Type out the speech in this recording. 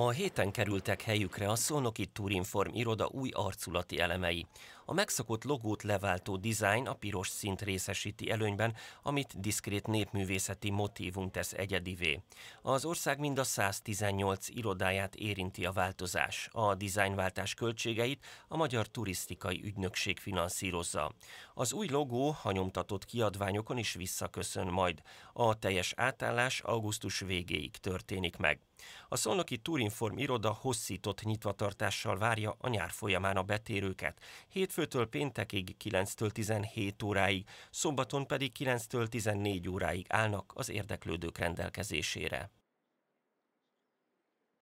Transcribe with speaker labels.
Speaker 1: A héten kerültek helyükre a Szónoki Turinform iroda új arculati elemei. A megszokott logót leváltó dizájn a piros szint részesíti előnyben, amit diszkrét népművészeti motívum tesz egyedivé. Az ország mind a 118 irodáját érinti a változás. A dizájnváltás költségeit a Magyar Turisztikai Ügynökség finanszírozza. Az új logó hanyomtatott kiadványokon is visszaköszön majd. A teljes átállás augusztus végéig történik meg. A szolnoki Turinform iroda hosszított nyitvatartással várja a nyár folyamán a betérőket. Hétfő Hétfőtől péntekig 9-től 17 óráig, szombaton pedig 9-től 14 óráig állnak az érdeklődők rendelkezésére.